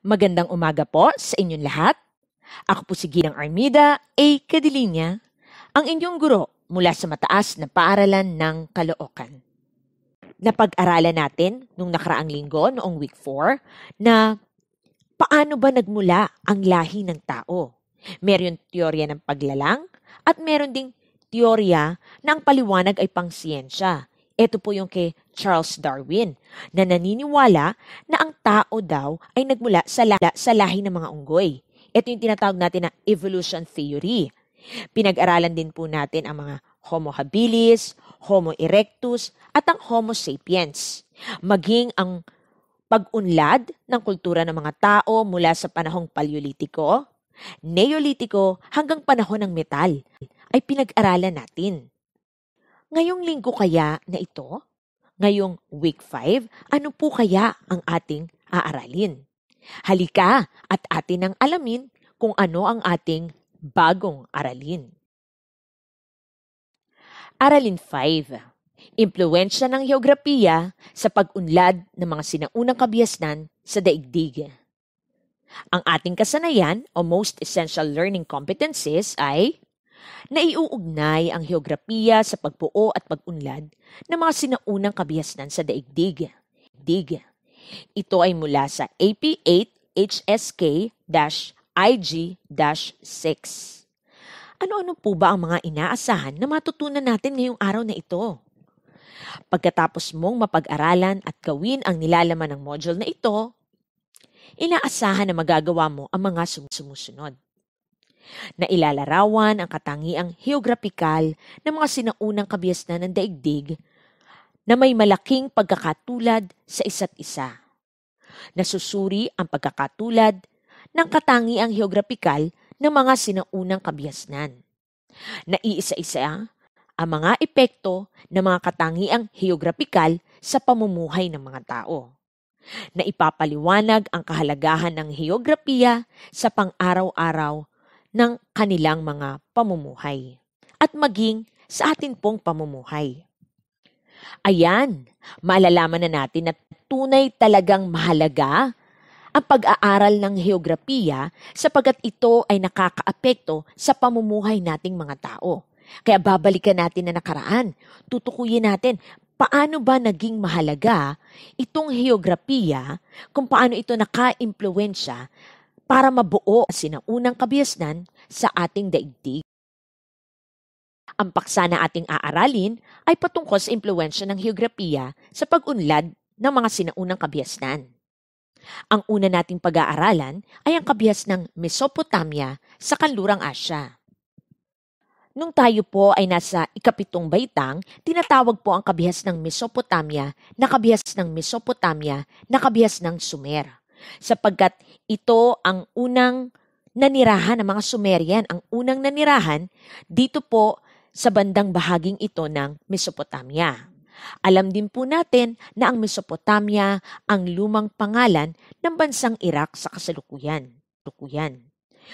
Magandang umaga po sa inyong lahat. Ako po si Ginang Armida A. Cadilinya, ang inyong guro mula sa mataas na paaralan ng Kaloocan. Napag-aralan natin nung nakaraang linggo noong week 4 na paano ba nagmula ang lahi ng tao. Meron teorya ng paglalang at meron ding teorya na ang paliwanag ay pangsiyensya. Ito po yung kay Charles Darwin na naniniwala na ang tao daw ay nagmula sa, la- sa lahi ng mga unggoy. Ito yung tinatawag natin na evolution theory. Pinag-aralan din po natin ang mga Homo habilis, Homo erectus, at ang Homo sapiens. Maging ang pag-unlad ng kultura ng mga tao mula sa panahong Paleolitiko, Neolitiko hanggang panahon ng metal ay pinag-aralan natin. Ngayong linggo kaya na ito, Ngayong week 5, ano po kaya ang ating aaralin? Halika at atin ang alamin kung ano ang ating bagong aralin. Aralin 5. Impluensya ng heograpiya sa pag-unlad ng mga sinaunang kabiasnan sa daigdig. Ang ating kasanayan o most essential learning competencies ay naiuugnay ang heograpiya sa pagbuo at pagunlad ng mga sinaunang kabihasnan sa daigdig. Dig. Ito ay mula sa AP8HSK-IG-6. Ano-ano po ba ang mga inaasahan na matutunan natin ngayong araw na ito? Pagkatapos mong mapag-aralan at gawin ang nilalaman ng module na ito, inaasahan na magagawa mo ang mga sumusunod na ilalarawan ang katangiang heograpikal ng mga sinaunang kabiasnan ng daigdig na may malaking pagkakatulad sa isa't isa. Nasusuri ang pagkakatulad ng katangiang heograpikal ng mga sinaunang kabiasnan. Naiisa-isa ang mga epekto ng mga katangiang heograpikal sa pamumuhay ng mga tao na ipapaliwanag ang kahalagahan ng heograpiya sa pang-araw-araw ng kanilang mga pamumuhay at maging sa atin pong pamumuhay. Ayan, malalaman na natin na tunay talagang mahalaga ang pag-aaral ng heograpiya sapagat ito ay nakakaapekto sa pamumuhay nating mga tao. Kaya babalikan natin na nakaraan. Tutukuyin natin paano ba naging mahalaga itong heograpiya, kung paano ito naka-impluensya para mabuo ang sinaunang kabihasnan sa ating daigdig. Ang paksa na ating aaralin ay patungkol sa impluensya ng heograpiya sa pag-unlad ng mga sinaunang kabihasnan. Ang una nating pag-aaralan ay ang kabihas ng Mesopotamia sa Kanlurang Asya. Nung tayo po ay nasa ikapitong baitang, tinatawag po ang kabihas ng Mesopotamia na kabihas ng Mesopotamia na kabihas ng Sumer sapagkat ito ang unang nanirahan ng mga Sumerian, ang unang nanirahan dito po sa bandang bahaging ito ng Mesopotamia. Alam din po natin na ang Mesopotamia ang lumang pangalan ng bansang Iraq sa kasalukuyan. Lukuyan.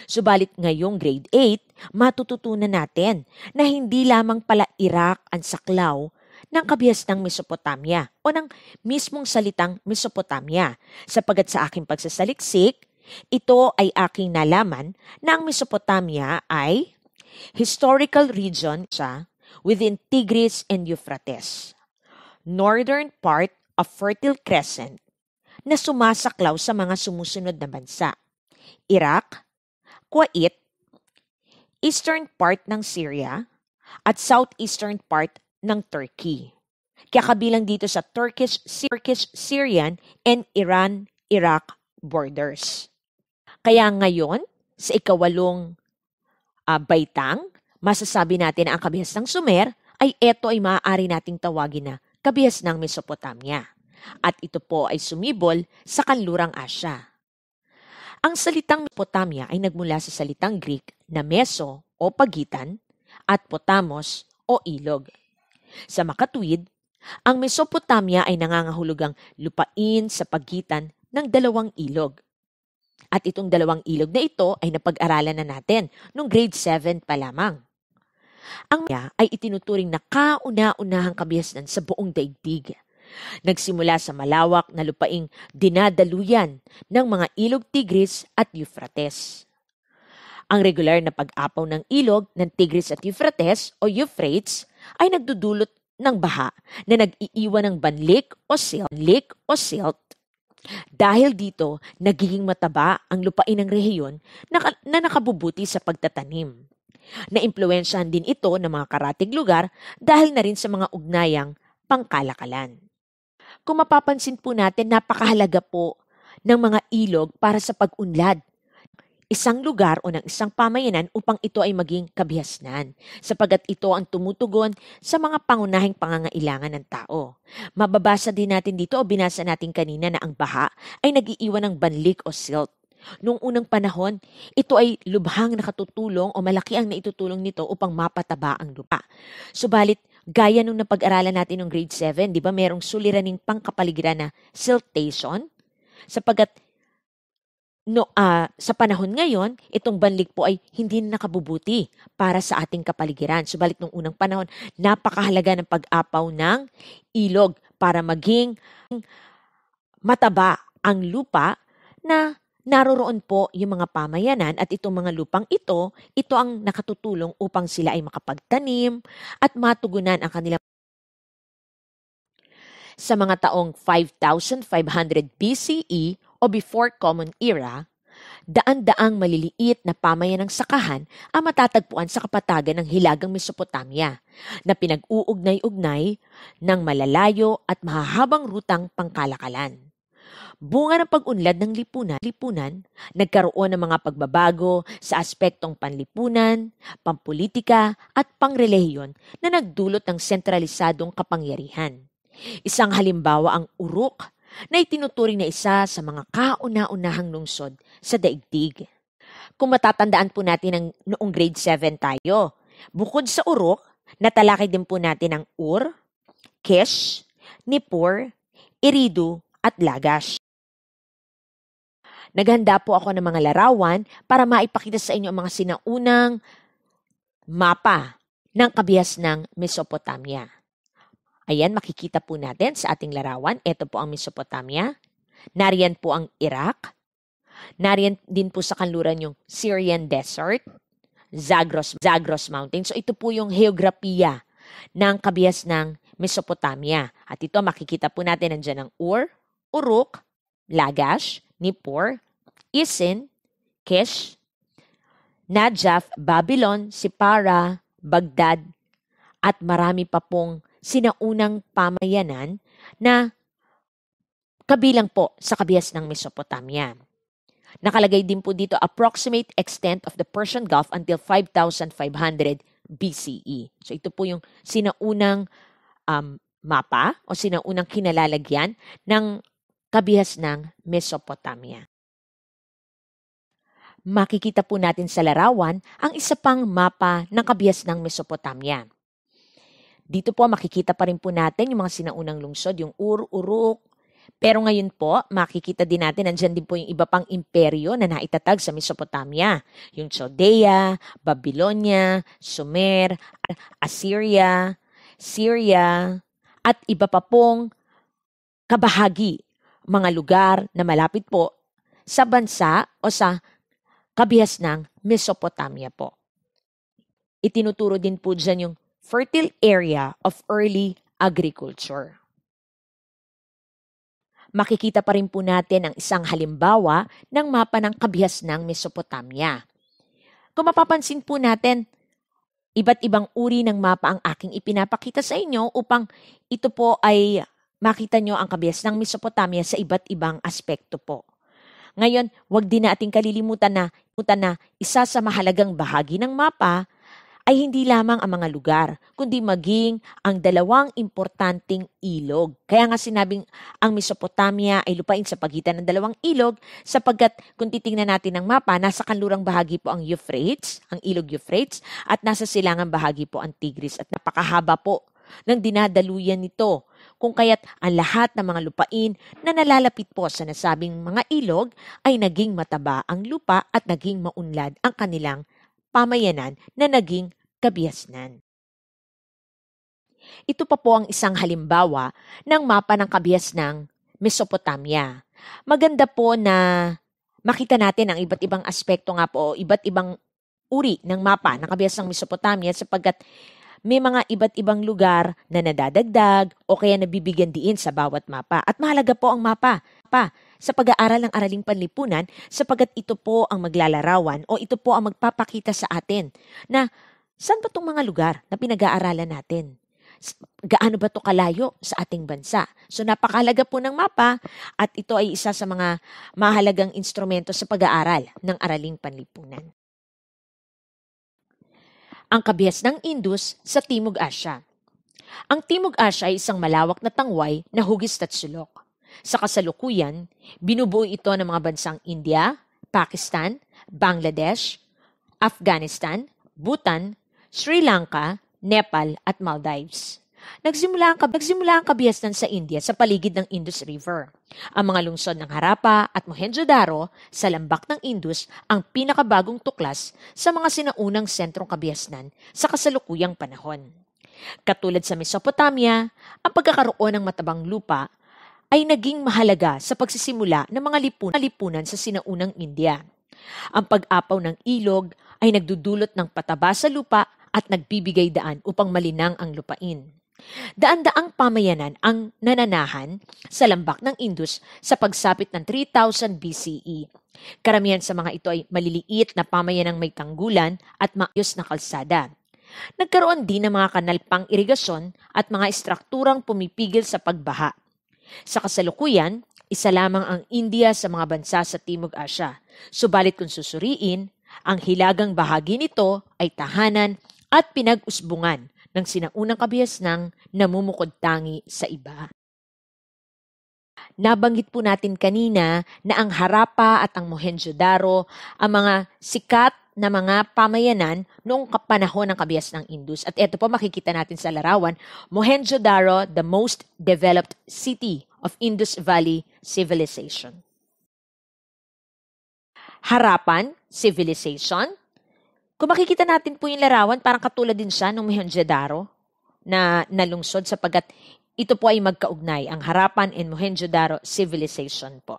Subalit ngayong grade 8, matututunan natin na hindi lamang pala Iraq ang saklaw ng kabihas ng Mesopotamia o ng mismong salitang Mesopotamia. Sapagat sa aking pagsasaliksik, ito ay aking nalaman na ang Mesopotamia ay historical region siya within Tigris and Euphrates, northern part of Fertile Crescent na sumasaklaw sa mga sumusunod na bansa. Iraq, Kuwait, eastern part ng Syria, at southeastern part ng Turkey. Kaya kabilang dito sa Turkish, Turkish, Syrian, and Iran-Iraq borders. Kaya ngayon, sa ikawalong uh, baitang, masasabi natin na ang kabihas ng Sumer ay eto ay maaari nating tawagin na kabihas ng Mesopotamia. At ito po ay sumibol sa kanlurang Asya. Ang salitang Mesopotamia ay nagmula sa salitang Greek na meso o pagitan at potamos o ilog sa makatwid, ang Mesopotamia ay nangangahulugang lupain sa pagitan ng dalawang ilog. At itong dalawang ilog na ito ay napag-aralan na natin noong grade 7 pa lamang. Ang Maya ay itinuturing na kauna-unahang kabihasnan sa buong daigdig. Nagsimula sa malawak na lupaing dinadaluyan ng mga ilog Tigris at Euphrates. Ang regular na pag-apaw ng ilog ng Tigris at Euphrates o Euphrates ay nagdudulot ng baha na nag-iiwan ng banlik o silt, banlik o silt. Dahil dito, nagiging mataba ang lupain ng rehiyon na, na nakabubuti sa pagtatanim. Naimpluensyahan din ito ng mga karatig lugar dahil na rin sa mga ugnayang pangkalakalan. Kung mapapansin po natin, napakahalaga po ng mga ilog para sa pag-unlad isang lugar o ng isang pamayanan upang ito ay maging kabihasnan, sapagat ito ang tumutugon sa mga pangunahing pangangailangan ng tao. Mababasa din natin dito o binasa natin kanina na ang baha ay nagiiwan ng banlik o silt. Noong unang panahon, ito ay lubhang nakatutulong o malaki ang naitutulong nito upang mapataba ang lupa. Subalit, gaya nung napag-aralan natin ng grade 7, di ba merong suliraning pangkapaligiran na siltation? Sapagat no, uh, sa panahon ngayon, itong banlig po ay hindi nakabubuti para sa ating kapaligiran. Subalit nung unang panahon, napakahalaga ng pag-apaw ng ilog para maging mataba ang lupa na naroroon po yung mga pamayanan at itong mga lupang ito, ito ang nakatutulong upang sila ay makapagtanim at matugunan ang kanilang sa mga taong 5,500 BCE o before Common Era, daan-daang maliliit na pamayanang sakahan ang matatagpuan sa kapatagan ng Hilagang Mesopotamia na pinag-uugnay-ugnay ng malalayo at mahahabang rutang pangkalakalan. Bunga ng pag-unlad ng lipunan, lipunan, nagkaroon ng mga pagbabago sa aspektong panlipunan, pampolitika at pangrelihiyon na nagdulot ng sentralisadong kapangyarihan. Isang halimbawa ang Uruk na itinuturing na isa sa mga kauna-unahang lungsod sa daigdig. Kung matatandaan po natin ang noong grade 7 tayo, bukod sa Uruk, natalakay din po natin ang Ur, Kesh, Nippur, Iridu at Lagash. Naghanda po ako ng mga larawan para maipakita sa inyo ang mga sinaunang mapa ng kabihas ng Mesopotamia. Ayan, makikita po natin sa ating larawan. Ito po ang Mesopotamia. Nariyan po ang Iraq. Nariyan din po sa kanluran yung Syrian Desert, Zagros, Zagros Mountain. So ito po yung heograpiya ng kabihas ng Mesopotamia. At ito makikita po natin nandiyan ang Ur, Uruk, Lagash, Nippur, Isin, Kish, Najaf, Babylon, Sipara, Baghdad, at marami pa pong sinaunang pamayanan na kabilang po sa kabias ng Mesopotamia. Nakalagay din po dito approximate extent of the Persian Gulf until 5,500 BCE. So ito po yung sinaunang um, mapa o sinaunang kinalalagyan ng kabihas ng Mesopotamia. Makikita po natin sa larawan ang isa pang mapa ng kabihas ng Mesopotamia. Dito po makikita pa rin po natin yung mga sinaunang lungsod, yung Ur, Uruk. Pero ngayon po, makikita din natin, nandyan din po yung iba pang imperyo na naitatag sa Mesopotamia. Yung Chaldea, Babylonia, Sumer, Assyria, Syria, at iba pa pong kabahagi, mga lugar na malapit po sa bansa o sa kabihas ng Mesopotamia po. Itinuturo din po dyan yung fertile area of early agriculture. Makikita pa rin po natin ang isang halimbawa ng mapa ng kabihas ng Mesopotamia. Kung mapapansin po natin, iba't ibang uri ng mapa ang aking ipinapakita sa inyo upang ito po ay makita nyo ang kabihas ng Mesopotamia sa iba't ibang aspekto po. Ngayon, wag din natin kalilimutan na, na isa sa mahalagang bahagi ng mapa ay hindi lamang ang mga lugar, kundi maging ang dalawang importanteng ilog. Kaya nga sinabing ang Mesopotamia ay lupain sa pagitan ng dalawang ilog sapagkat kung titingnan natin ang mapa, nasa kanlurang bahagi po ang Euphrates, ang ilog Euphrates, at nasa silangang bahagi po ang Tigris at napakahaba po ng dinadaluyan nito kung kaya't ang lahat ng mga lupain na nalalapit po sa nasabing mga ilog ay naging mataba ang lupa at naging maunlad ang kanilang pamayanan na naging kabiasnan. Ito pa po ang isang halimbawa ng mapa ng ng Mesopotamia. Maganda po na makita natin ang iba't ibang aspekto nga po, iba't ibang uri ng mapa ng ng Mesopotamia sapagkat may mga iba't ibang lugar na nadadagdag o kaya nabibigyan diin sa bawat mapa. At mahalaga po ang mapa pa sa pag-aaral ng araling panlipunan sapagkat ito po ang maglalarawan o ito po ang magpapakita sa atin na Saan ba itong mga lugar na pinag-aaralan natin? Gaano ba to kalayo sa ating bansa? So napakalaga po ng mapa at ito ay isa sa mga mahalagang instrumento sa pag-aaral ng araling panlipunan. Ang kabihas ng Indus sa Timog Asya. Ang Timog Asya ay isang malawak na tangway na hugis at sulok. Sa kasalukuyan, binubuo ito ng mga bansang India, Pakistan, Bangladesh, Afghanistan, Bhutan, Sri Lanka, Nepal at Maldives. Nagsimula ang, nagsimula ang kabihasnan sa India sa paligid ng Indus River. Ang mga lungsod ng Harappa at Mohenjo-daro sa lambak ng Indus ang pinakabagong tuklas sa mga sinaunang sentrong kabihasnan sa kasalukuyang panahon. Katulad sa Mesopotamia, ang pagkakaroon ng matabang lupa ay naging mahalaga sa pagsisimula ng mga lipunan sa sinaunang India. Ang pag-apaw ng ilog ay nagdudulot ng pataba sa lupa at nagbibigay daan upang malinang ang lupain. Daan-daang pamayanan ang nananahan sa lambak ng Indus sa pagsapit ng 3000 BCE. Karamihan sa mga ito ay maliliit na pamayanang may tanggulan at maayos na kalsada. Nagkaroon din ng mga kanal pang irigasyon at mga estrukturang pumipigil sa pagbaha. Sa kasalukuyan, isa lamang ang India sa mga bansa sa Timog Asya. Subalit kung susuriin, ang hilagang bahagi nito ay tahanan at pinag-usbungan ng sinaunang kabihas ng namumukod-tangi sa iba. Nabanggit po natin kanina na ang Harappa at ang Mohenjo-daro ang mga sikat na mga pamayanan noong kapanahon ng kabihas ng Indus. At ito po makikita natin sa larawan, Mohenjo-daro, the most developed city of Indus Valley Civilization harapan, civilization. Kung makikita natin po yung larawan, parang katulad din siya ng Mohenjo-daro na nalungsod sapagat ito po ay magkaugnay, ang harapan and Mohenjo-daro civilization po.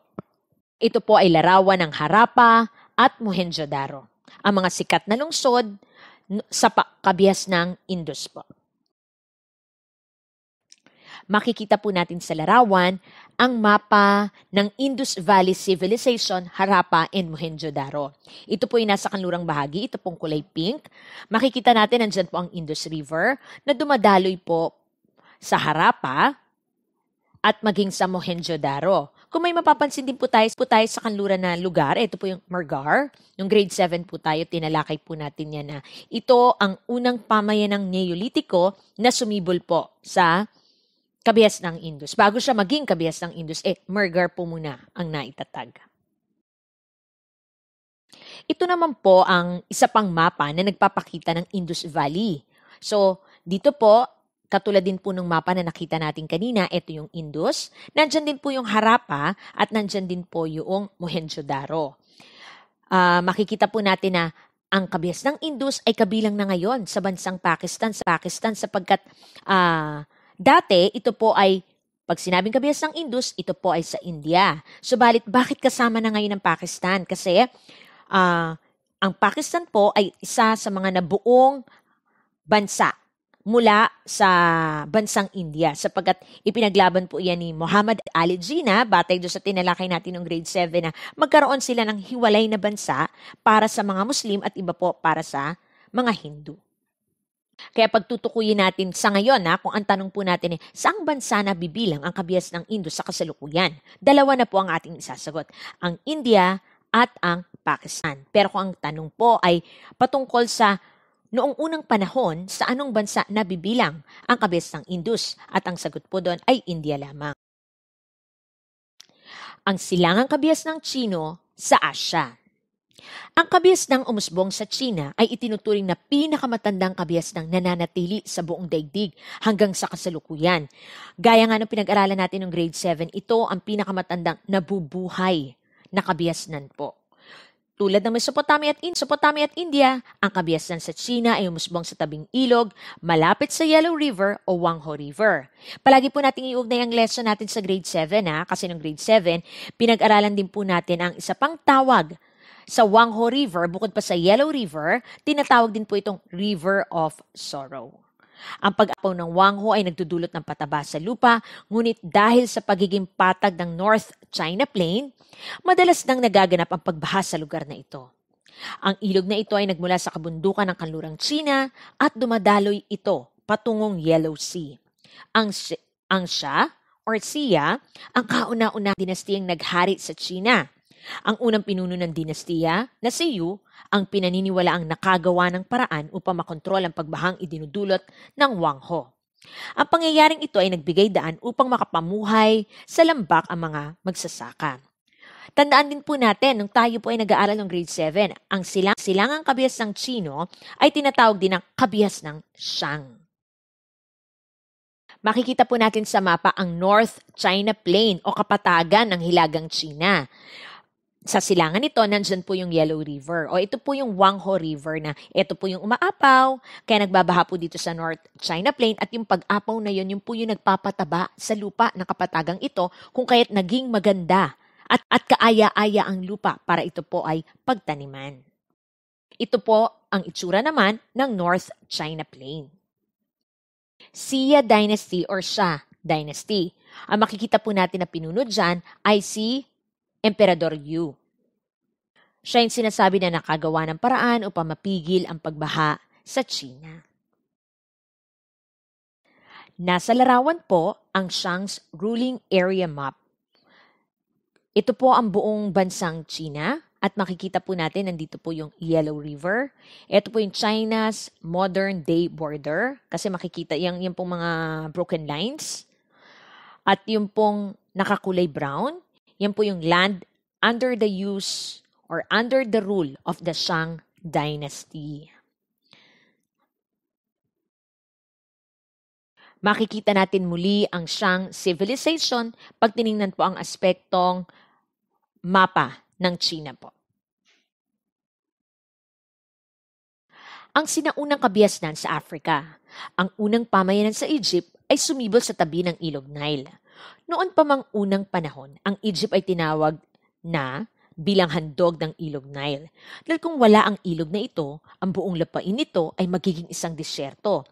Ito po ay larawan ng Harappa at Mohenjo-daro, ang mga sikat na lungsod sa kabihas ng Indus po makikita po natin sa larawan ang mapa ng Indus Valley Civilization, Harappa, and Mohenjo-daro. Ito po ay nasa kanlurang bahagi, ito pong kulay pink. Makikita natin nandyan po ang Indus River na dumadaloy po sa Harappa at maging sa Mohenjo-daro. Kung may mapapansin din po tayo, po tayo sa kanlura na lugar, ito po yung Mergar. Yung grade 7 po tayo, tinalakay po natin yan na ito ang unang pamayanang Neolitiko na sumibol po sa kabias ng Indus. Bago siya maging kabias ng Indus, eh, merger po muna ang naitatag. Ito naman po ang isa pang mapa na nagpapakita ng Indus Valley. So, dito po, katulad din po ng mapa na nakita natin kanina, ito yung Indus. Nandyan din po yung Harappa at nandyan din po yung Mohenjo-daro. Uh, makikita po natin na ang kabias ng Indus ay kabilang na ngayon sa bansang Pakistan sa Pakistan sapagkat uh, Dati, ito po ay pag sinabing kabias ng Indus, ito po ay sa India. Subalit, bakit kasama na ngayon ang Pakistan? Kasi uh, ang Pakistan po ay isa sa mga nabuong bansa mula sa bansang India sapagkat ipinaglaban po iyan ni Muhammad Ali Jinnah batay do sa tinalakay natin ng grade 7 na magkaroon sila ng hiwalay na bansa para sa mga Muslim at iba po para sa mga Hindu. Kaya pagtutukuyin natin sa ngayon, ha, kung ang tanong po natin eh, saang bansa na bibilang ang kabias ng Indo sa kasalukuyan? Dalawa na po ang ating isasagot, ang India at ang Pakistan. Pero kung ang tanong po ay patungkol sa noong unang panahon, sa anong bansa nabibilang ang kabias ng Indus? At ang sagot po doon ay India lamang. Ang silangang kabias ng Chino sa Asya. Ang kabias ng umusbong sa China ay itinuturing na pinakamatandang kabias ng nananatili sa buong daigdig hanggang sa kasalukuyan. Gaya nga ng pinag-aralan natin ng grade 7, ito ang pinakamatandang nabubuhay na kabias nan po. Tulad ng Mesopotamia at, In- Mesopotamia at India, ang kabiasnan sa China ay umusbong sa tabing ilog, malapit sa Yellow River o Wangho River. Palagi po natin iugnay ang lesson natin sa grade 7 ha, kasi noong grade 7, pinag-aralan din po natin ang isa pang tawag sa Wangho River, bukod pa sa Yellow River, tinatawag din po itong River of Sorrow. Ang pag-apaw ng Wangho ay nagdudulot ng pataba sa lupa, ngunit dahil sa pagiging patag ng North China Plain, madalas nang nagaganap ang pagbaha sa lugar na ito. Ang ilog na ito ay nagmula sa kabundukan ng kanlurang China at dumadaloy ito patungong Yellow Sea. Ang, ang Xia or Xia ang kauna-una dinastiyang naghari sa China ang unang pinuno ng dinastiya na si Yu ang pinaniniwalaang nakagawa ng paraan upang makontrol ang pagbahang idinudulot ng Wang Ho. Ang pangyayaring ito ay nagbigay daan upang makapamuhay sa lambak ang mga magsasaka. Tandaan din po natin, nung tayo po ay nag-aaral ng grade 7, ang silang, silangang kabihas ng Chino ay tinatawag din ng kabihas ng Shang. Makikita po natin sa mapa ang North China Plain o kapatagan ng Hilagang China sa silangan nito, nandyan po yung Yellow River. O ito po yung Wangho River na ito po yung umaapaw, kaya nagbabaha po dito sa North China Plain at yung pag-apaw na yun, yung po yung nagpapataba sa lupa na kapatagang ito kung kaya't naging maganda at, at kaaya-aya ang lupa para ito po ay pagtaniman. Ito po ang itsura naman ng North China Plain. Xia Dynasty or Xia Dynasty. Ang makikita po natin na pinuno dyan ay si Emperador Yu. Siya yung sinasabi na nakagawa ng paraan upang mapigil ang pagbaha sa China. Nasa larawan po ang Shang's ruling area map. Ito po ang buong bansang China at makikita po natin nandito po yung Yellow River. Ito po yung China's modern day border kasi makikita yung, yung pong mga broken lines. At yung pong nakakulay brown, yan po yung land under the use or under the rule of the Shang dynasty. Makikita natin muli ang Shang civilization pag tiningnan po ang aspektong mapa ng China po. Ang sinaunang kabiasnan sa Africa, ang unang pamayanan sa Egypt ay sumibol sa tabi ng Ilog Nile noon pa mang unang panahon, ang Egypt ay tinawag na bilang handog ng ilog Nile. Dahil kung wala ang ilog na ito, ang buong lupain nito ay magiging isang disyerto.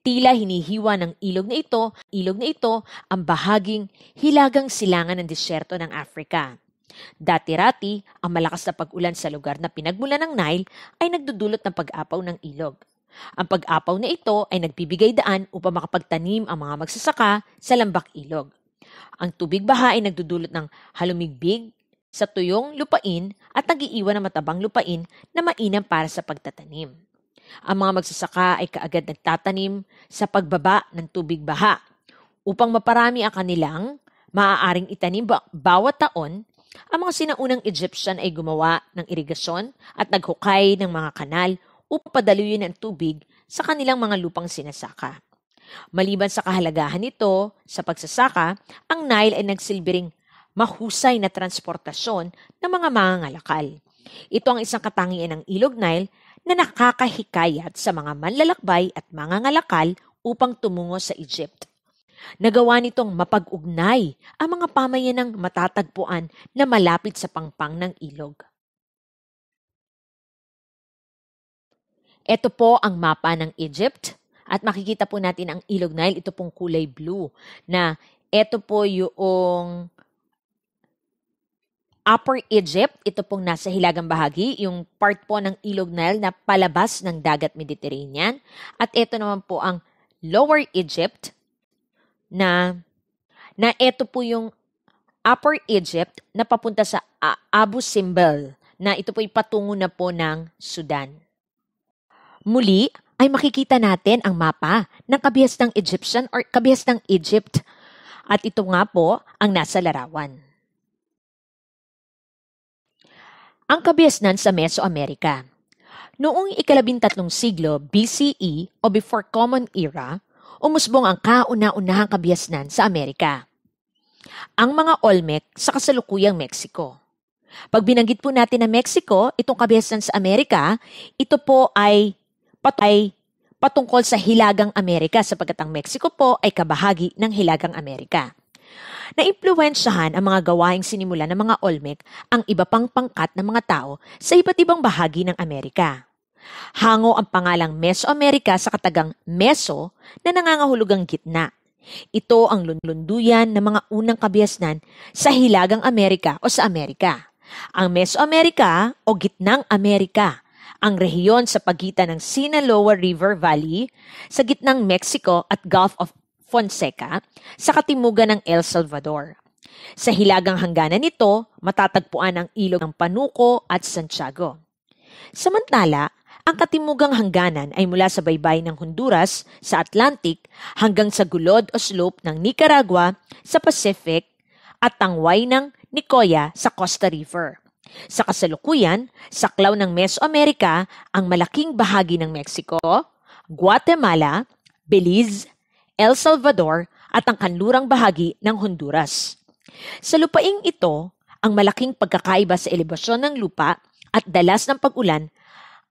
Tila hinihiwa ng ilog na ito, ilog na ito ang bahaging hilagang silangan ng disyerto ng Africa. Dati-rati, ang malakas na pag-ulan sa lugar na pinagmulan ng Nile ay nagdudulot ng pag-apaw ng ilog. Ang pag-apaw na ito ay nagbibigay daan upang makapagtanim ang mga magsasaka sa lambak ilog. Ang tubig baha ay nagdudulot ng halumigbig sa tuyong lupain at nagiiwan ng matabang lupain na mainam para sa pagtatanim. Ang mga magsasaka ay kaagad nagtatanim sa pagbaba ng tubig baha upang maparami ang kanilang maaaring itanim bawat taon ang mga sinaunang Egyptian ay gumawa ng irigasyon at naghukay ng mga kanal upang padaluyin ang tubig sa kanilang mga lupang sinasaka. Maliban sa kahalagahan nito sa pagsasaka, ang Nile ay nagsilbiring mahusay na transportasyon ng mga mangangalakal. Ito ang isang katangian ng Ilog Nile na nakakahikayat sa mga manlalakbay at mga ngalakal upang tumungo sa Egypt. Nagawa nitong mapag-ugnay ang mga pamayanang matatagpuan na malapit sa pangpang ng ilog. Ito po ang mapa ng Egypt at makikita po natin ang ilog Nile, ito pong kulay blue, na ito po yung Upper Egypt, ito pong nasa hilagang bahagi, yung part po ng ilog Nile na palabas ng dagat Mediterranean. At ito naman po ang Lower Egypt na na ito po yung Upper Egypt na papunta sa Abu Simbel na ito po patungo na po ng Sudan. Muli, ay makikita natin ang mapa ng kabihas ng Egyptian or kabihas ng Egypt. At ito nga po ang nasa larawan. Ang kabihasnan sa Mesoamerica. Noong ikalabintatlong siglo BCE o before Common Era, umusbong ang kauna-unahang kabihasnan sa Amerika. Ang mga Olmec sa kasalukuyang Mexico. Pag binanggit po natin na Mexico, itong kabihasnan sa Amerika, ito po ay patay patungkol sa Hilagang Amerika sapagkat ang Mexico po ay kabahagi ng Hilagang Amerika. Naimpluwensyahan ang mga gawaing sinimula ng mga Olmec ang iba pang pangkat ng mga tao sa iba't ibang bahagi ng Amerika. Hango ang pangalang Mesoamerica sa katagang Meso na nangangahulugang gitna. Ito ang lunlunduyan ng mga unang kabihasnan sa Hilagang Amerika o sa Amerika. Ang Mesoamerica o Gitnang Amerika ang rehiyon sa pagitan ng Sinaloa River Valley sa gitnang Mexico at Gulf of Fonseca sa katimugan ng El Salvador. Sa hilagang hangganan nito, matatagpuan ang ilog ng Panuco at Santiago. Samantala, ang katimugang hangganan ay mula sa baybay ng Honduras sa Atlantic hanggang sa gulod o slope ng Nicaragua sa Pacific at tangway ng Nicoya sa Costa River. Sa kasalukuyan, saklaw ng Mesoamerica ang malaking bahagi ng Mexico, Guatemala, Belize, El Salvador at ang kanlurang bahagi ng Honduras. Sa lupaing ito, ang malaking pagkakaiba sa elevasyon ng lupa at dalas ng pag-ulan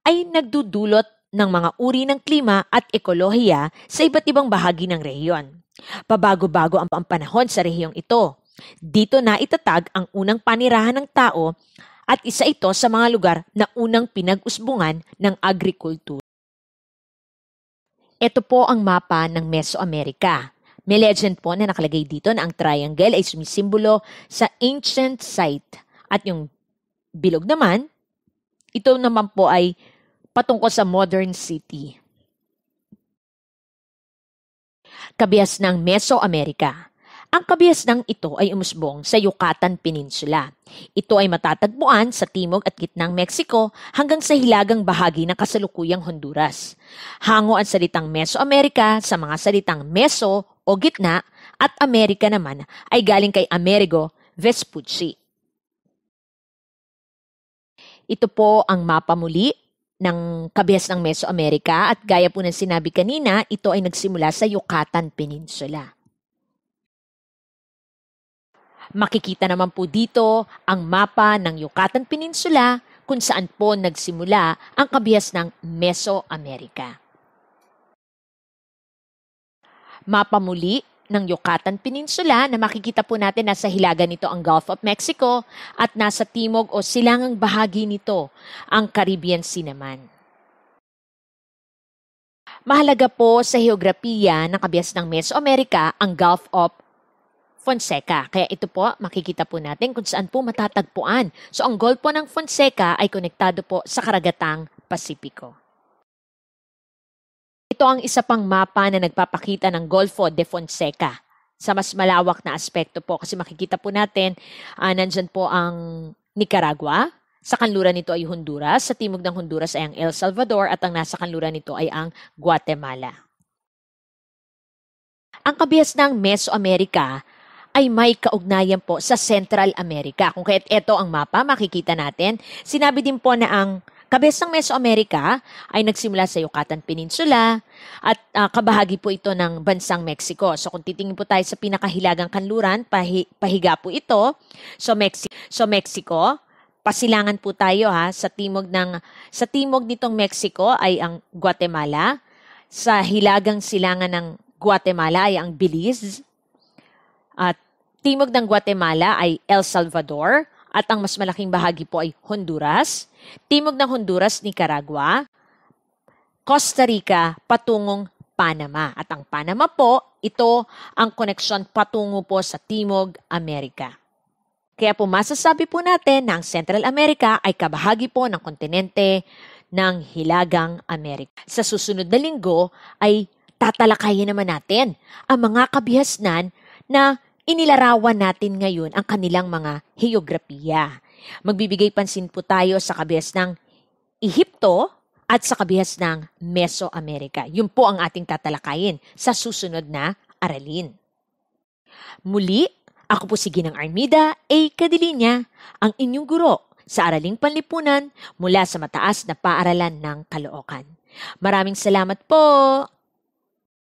ay nagdudulot ng mga uri ng klima at ekolohiya sa iba't ibang bahagi ng rehiyon. Pabago-bago ang panahon sa rehiyong ito. Dito na itatag ang unang panirahan ng tao at isa ito sa mga lugar na unang pinag-usbungan ng agrikultura. Ito po ang mapa ng Mesoamerica. May legend po na nakalagay dito na ang triangle ay sumisimbolo sa ancient site at yung bilog naman, ito naman po ay patungkol sa modern city. Kabias ng Mesoamerica. Ang ng ito ay umusbong sa Yucatan Peninsula. Ito ay matatagpuan sa timog at gitnang Mexico hanggang sa hilagang bahagi ng kasalukuyang Honduras. Hango ang salitang Mesoamerica sa mga salitang Meso o gitna at Amerika naman ay galing kay Amerigo Vespucci. Ito po ang mapa muli ng kabias ng Mesoamerica at gaya po ng sinabi kanina, ito ay nagsimula sa Yucatan Peninsula. Makikita naman po dito ang mapa ng Yucatan Peninsula kung saan po nagsimula ang kabihas ng Mesoamerica. Mapa muli ng Yucatan Peninsula na makikita po natin nasa hilaga nito ang Gulf of Mexico at nasa timog o silangang bahagi nito ang Caribbean Sea naman. Mahalaga po sa heograpiya ng kabihas ng Mesoamerica ang Gulf of Fonseca. Kaya ito po, makikita po natin kung saan po matatagpuan. So ang goal po ng Fonseca ay konektado po sa karagatang Pasipiko. Ito ang isa pang mapa na nagpapakita ng Golfo de Fonseca sa mas malawak na aspekto po kasi makikita po natin uh, nandyan po ang Nicaragua, sa kanluran nito ay Honduras, sa timog ng Honduras ay ang El Salvador at ang nasa kanluran nito ay ang Guatemala. Ang kabihas ng Mesoamerica ay may kaugnayan po sa Central America. Kung kaya't ito ang mapa, makikita natin, sinabi din po na ang Kabes Mesoamerica ay nagsimula sa Yucatan Peninsula at uh, kabahagi po ito ng bansang Mexico. So kung titingin po tayo sa pinakahilagang kanluran, pahi, pahiga po ito. So, Mexi- so Mexico, pasilangan po tayo ha sa timog ng sa timog nitong Mexico ay ang Guatemala, sa hilagang silangan ng Guatemala ay ang Belize at timog ng Guatemala ay El Salvador at ang mas malaking bahagi po ay Honduras, timog ng Honduras, Nicaragua, Costa Rica patungong Panama. At ang Panama po, ito ang koneksyon patungo po sa Timog Amerika. Kaya po masasabi po natin na ang Central America ay kabahagi po ng kontinente ng Hilagang Amerika. Sa susunod na linggo ay tatalakayin naman natin ang mga kabihasnan na Inilarawan natin ngayon ang kanilang mga heograpiya. Magbibigay pansin po tayo sa kabihas ng Ehipto at sa kabihas ng Mesoamerica. Yun po ang ating tatalakayin sa susunod na aralin. Muli, ako po si Ginang Armida A. Cadilinya, ang inyong guro sa Araling Panlipunan mula sa Mataas na Paaralan ng Kaloocan. Maraming salamat po!